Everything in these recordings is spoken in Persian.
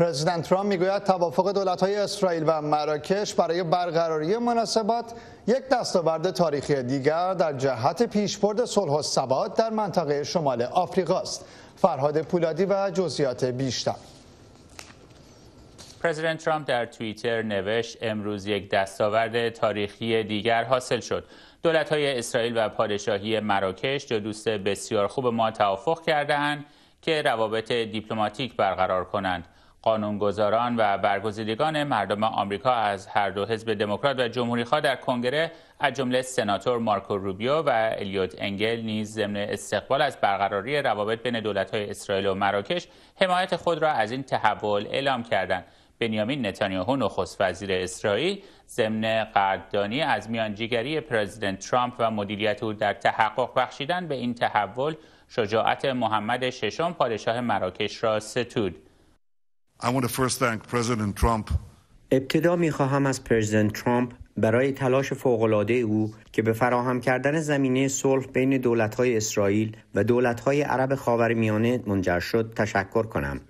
پرزیدنت ترامپ میگوید توافق دولت‌های اسرائیل و مراکش برای برقراری مناسبات یک دستاورد تاریخی دیگر در جهت پیشبرد صلح و ثبات در منطقه شمال آفریقا است. فرهاد پولادی و جزئیات بیشتر پرزیدنت ترامپ در توییتر نوشت امروز یک دستاورد تاریخی دیگر حاصل شد دولت های اسرائیل و پادشاهی مراکش دو دوست بسیار خوب ما توافق کردند که روابط دیپلماتیک برقرار کنند قانونگذاران و برگزیدگان مردم آمریکا از هر دو حزب دموکرات و جمهوری جمهوریخواه در کنگره از جمله سناتور مارکو روبیو و الیوت انگل نیز ضمن استقبال از برقراری روابط بین دولت‌های اسرائیل و مراکش حمایت خود را از این تحول اعلام کردند بنیامین نتانیاهو نخست وزیر اسرائیل ضمن قدردانی از میانجیگری پرزیدنت ترامپ و مدیریت او در تحقق بخشیدن به این تحول شجاعت محمد ششم پادشاه مراکش را ستود ابتدا می خواهم از پرزیدنت ترامپ برای تلاش فوقالعاده او که به فراهم کردن زمینه صلح بین های اسرائیل و های عرب خاورمیانه منجر شد تشکر کنم.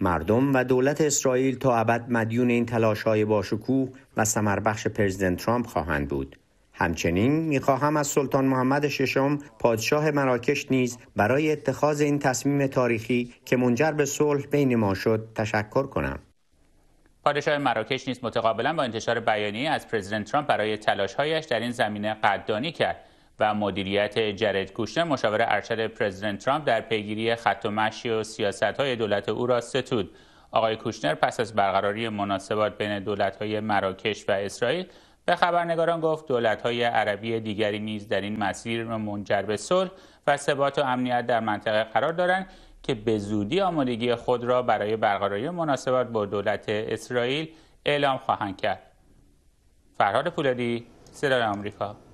مردم و دولت اسرائیل تا ابد مدیون این تلاش های باشکوه و ثمربخش پرزیدنت ترامپ خواهند بود. همچنین میخواهم از سلطان محمد ششم پادشاه مراکش نیز برای اتخاذ این تصمیم تاریخی که منجر به صلح بین ما شد تشکر کنم پادشاه مراکش نیز متقابلا با انتشار بیانیه از پرزیدنت ترامپ برای تلاشهایش در این زمینه قدردانی کرد و مدیریت جرد کوشنر مشاور ارشد پرزیدنت ترامپ در پیگیری خط و مشی و سیاستهای دولت او را ستود آقای کوشنر پس از برقراری مناسبات بین دولت‌های مراکش و اسرائیل به خبرنگاران گفت های عربی دیگری نیز در این مسیر منجر به صلح و ثبات و امنیت در منطقه قرار دارند که به زودی آمادگی خود را برای برقراری مناسبات با دولت اسرائیل اعلام خواهند کرد. فرهاد پولادی، صدای آمریکا